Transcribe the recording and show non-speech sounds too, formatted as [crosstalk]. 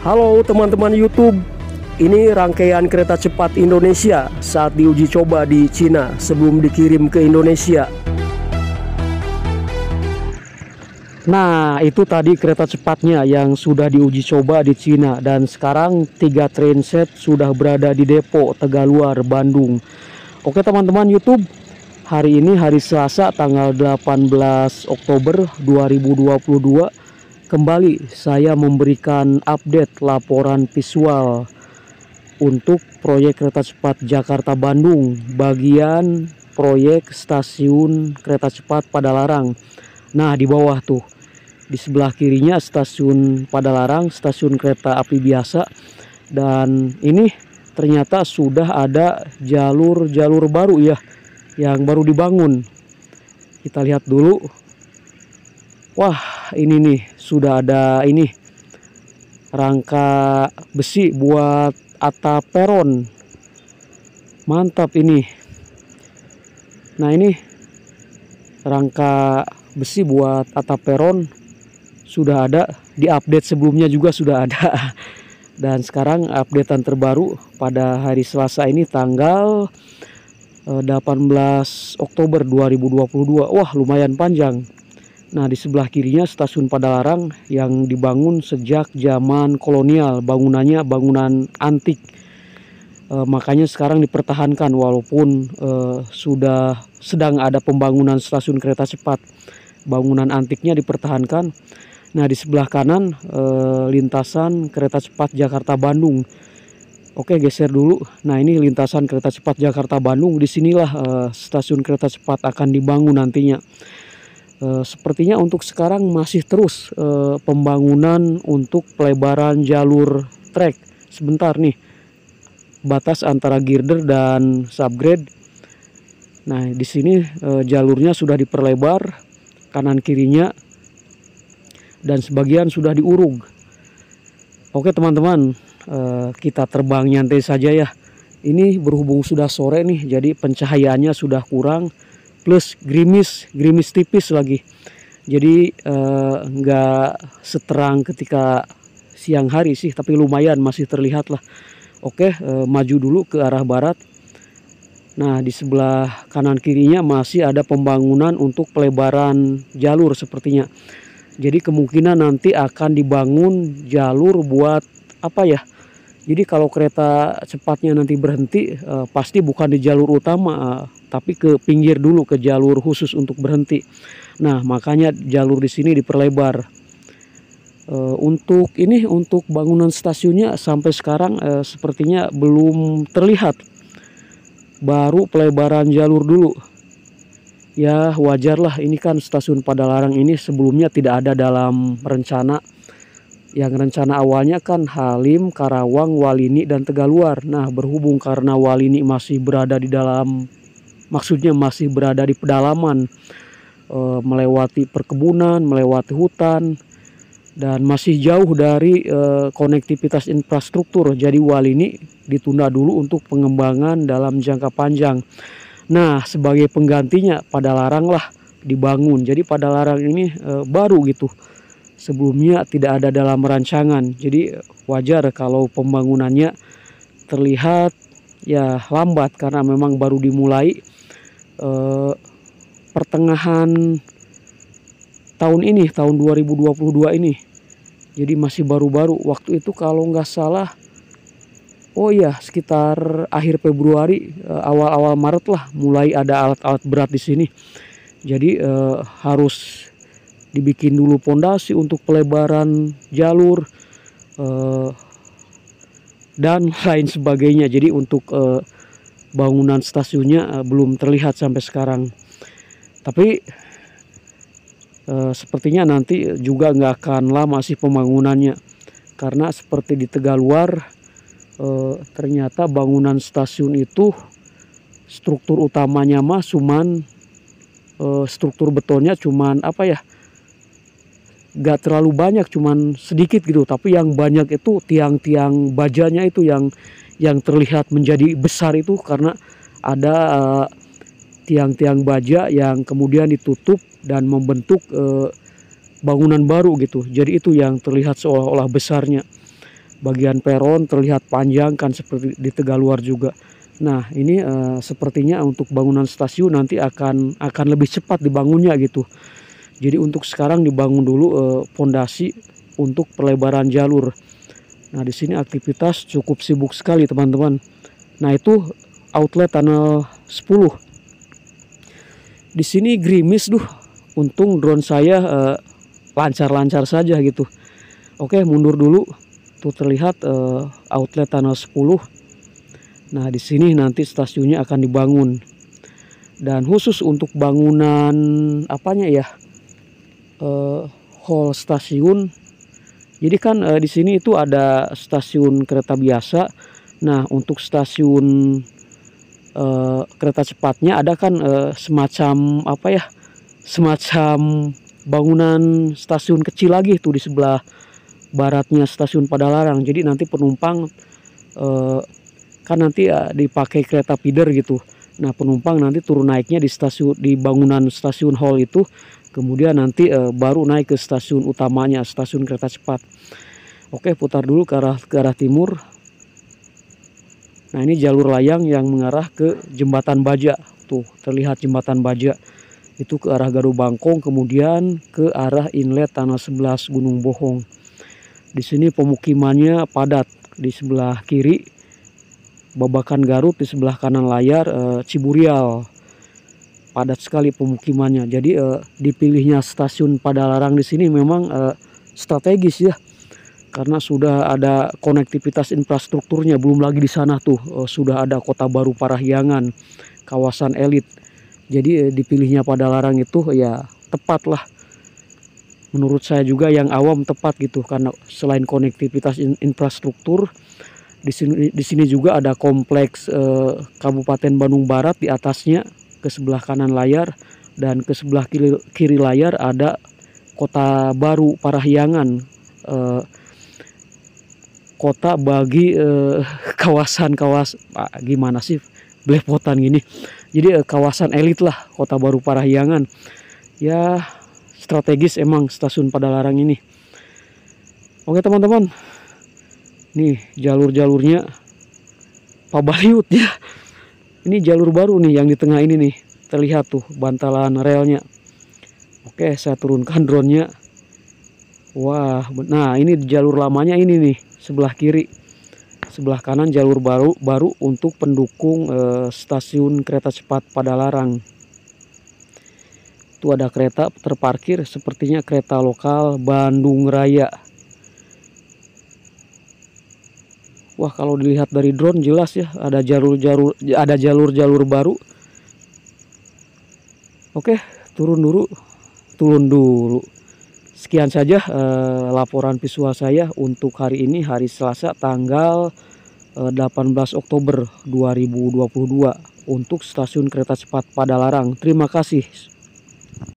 Halo teman-teman YouTube, ini rangkaian kereta cepat Indonesia saat diuji coba di Cina sebelum dikirim ke Indonesia. Nah, itu tadi kereta cepatnya yang sudah diuji coba di Cina dan sekarang tiga train set sudah berada di depo Tegaluar, Bandung. Oke teman-teman YouTube, hari ini hari Selasa tanggal 18 Oktober 2022 Kembali saya memberikan update laporan visual untuk proyek kereta cepat Jakarta-Bandung bagian proyek stasiun kereta cepat Padalarang. Nah, di bawah tuh di sebelah kirinya stasiun Padalarang, stasiun kereta api biasa dan ini ternyata sudah ada jalur-jalur baru ya yang baru dibangun. Kita lihat dulu Wah, ini nih sudah ada ini rangka besi buat atap peron. Mantap ini. Nah, ini rangka besi buat atap peron sudah ada di update sebelumnya juga sudah ada. [laughs] Dan sekarang updatean terbaru pada hari Selasa ini tanggal 18 eh, Oktober 2022. Wah, lumayan panjang. Nah, di sebelah kirinya stasiun Padalarang yang dibangun sejak zaman kolonial. Bangunannya bangunan antik. E, makanya sekarang dipertahankan walaupun e, sudah sedang ada pembangunan stasiun kereta cepat. Bangunan antiknya dipertahankan. Nah, di sebelah kanan e, lintasan kereta cepat Jakarta Bandung. Oke, geser dulu. Nah, ini lintasan kereta cepat Jakarta Bandung. Disinilah e, stasiun kereta cepat akan dibangun nantinya. E, sepertinya untuk sekarang masih terus e, pembangunan untuk pelebaran jalur trek. Sebentar nih, batas antara girder dan subgrade. Nah, di sini e, jalurnya sudah diperlebar, kanan kirinya, dan sebagian sudah diurug. Oke teman-teman, e, kita terbang nyantai saja ya. Ini berhubung sudah sore nih, jadi pencahayaannya sudah kurang plus grimis grimis tipis lagi jadi eh, nggak eh, seterang ketika siang hari sih tapi lumayan masih terlihat lah oke eh, maju dulu ke arah barat nah di sebelah kanan kirinya masih ada pembangunan untuk pelebaran jalur sepertinya jadi kemungkinan nanti akan dibangun jalur buat apa ya jadi kalau kereta cepatnya nanti berhenti eh, pasti bukan di jalur utama eh, tapi ke pinggir dulu ke jalur khusus untuk berhenti. Nah, makanya jalur di sini diperlebar. E, untuk ini untuk bangunan stasiunnya sampai sekarang e, sepertinya belum terlihat. Baru pelebaran jalur dulu. Ya, wajarlah ini kan stasiun Padalarang ini sebelumnya tidak ada dalam rencana yang rencana awalnya kan Halim, Karawang, Walini, dan Tegaluar. Nah, berhubung karena Walini masih berada di dalam maksudnya masih berada di pedalaman eh, melewati perkebunan, melewati hutan dan masih jauh dari eh, konektivitas infrastruktur. Jadi wal ini ditunda dulu untuk pengembangan dalam jangka panjang. Nah, sebagai penggantinya pada lah dibangun. Jadi pada larang ini eh, baru gitu. Sebelumnya tidak ada dalam rancangan. Jadi wajar kalau pembangunannya terlihat ya lambat karena memang baru dimulai eh, pertengahan tahun ini, tahun 2022 ini. Jadi masih baru-baru. Waktu itu kalau nggak salah, oh iya sekitar akhir Februari, eh, awal-awal Maret lah mulai ada alat-alat berat di sini. Jadi eh, harus dibikin dulu pondasi untuk pelebaran jalur eh, dan [laughs] lain sebagainya. Jadi untuk eh, bangunan stasiunnya eh, belum terlihat sampai sekarang. Tapi eh, sepertinya nanti juga nggak akan lama sih pembangunannya karena seperti di Tegaluar eh, ternyata bangunan stasiun itu struktur utamanya mah cuman eh, struktur betonnya cuman apa ya nggak terlalu banyak cuman sedikit gitu tapi yang banyak itu tiang-tiang bajanya itu yang yang terlihat menjadi besar itu karena ada eh, tiang-tiang uh, baja yang kemudian ditutup dan membentuk uh, bangunan baru gitu. Jadi itu yang terlihat seolah-olah besarnya. Bagian peron terlihat panjang kan seperti di Tegaluar juga. Nah, ini uh, sepertinya untuk bangunan stasiun nanti akan akan lebih cepat dibangunnya gitu. Jadi untuk sekarang dibangun dulu fondasi uh, untuk pelebaran jalur. Nah di sini aktivitas cukup sibuk sekali teman-teman. Nah itu outlet tunnel 10. Di sini gerimis duh. Untung drone saya eh, lancar-lancar eh, saja gitu. Oke mundur dulu. Tuh terlihat eh, outlet tunnel 10. Nah di sini nanti stasiunnya akan dibangun. Dan khusus untuk bangunan apanya ya? Eh, hall stasiun jadi kan e, di sini itu ada stasiun kereta biasa. Nah, untuk stasiun e, kereta cepatnya ada kan e, semacam apa ya? Semacam bangunan stasiun kecil lagi tuh di sebelah baratnya stasiun Padalarang. Jadi nanti penumpang e, kan nanti e, dipakai kereta feeder gitu. Nah, penumpang nanti turun naiknya di stasiun di bangunan stasiun hall itu kemudian nanti eh, baru naik ke stasiun utamanya stasiun kereta cepat oke putar dulu ke arah ke arah timur nah ini jalur layang yang mengarah ke jembatan baja tuh terlihat jembatan baja itu ke arah Garu Bangkong kemudian ke arah inlet tanah 11 Gunung Bohong. Di sini pemukimannya padat di sebelah kiri Babakan Garut di sebelah kanan layar e, Ciburial padat sekali pemukimannya. Jadi eh, dipilihnya stasiun Padalarang di sini memang eh, strategis ya. Karena sudah ada konektivitas infrastrukturnya, belum lagi di sana tuh eh, sudah ada Kota Baru Parahyangan, kawasan elit. Jadi eh, dipilihnya Padalarang itu ya tepat lah. Menurut saya juga yang awam tepat gitu karena selain konektivitas in infrastruktur di sini di sini juga ada kompleks eh, Kabupaten Bandung Barat di atasnya ke sebelah kanan layar dan ke sebelah kiri, kiri layar ada kota baru Parahyangan eh, kota bagi kawasan eh, [laughs] kawasan kawas ah, gimana sih belepotan gini jadi eh, kawasan elit lah kota baru Parahyangan ya strategis emang stasiun Padalarang ini oke teman-teman nih jalur-jalurnya pak Baliut ya ini jalur baru nih yang di tengah ini nih terlihat tuh bantalan relnya oke saya turunkan [laughs] drone nya wah nah ini jalur lamanya ini nih sebelah kiri sebelah kanan jalur baru baru untuk pendukung eh, stasiun kereta cepat Padalarang. Itu ada kereta terparkir sepertinya kereta lokal Bandung Raya. Wah kalau dilihat dari drone jelas ya ada jalur-jalur ada jalur-jalur baru. Oke turun dulu turun dulu. Sekian saja eh, laporan visual saya untuk hari ini hari Selasa tanggal 18 eh, Oktober 2022 untuk stasiun kereta cepat Padalarang. Terima kasih.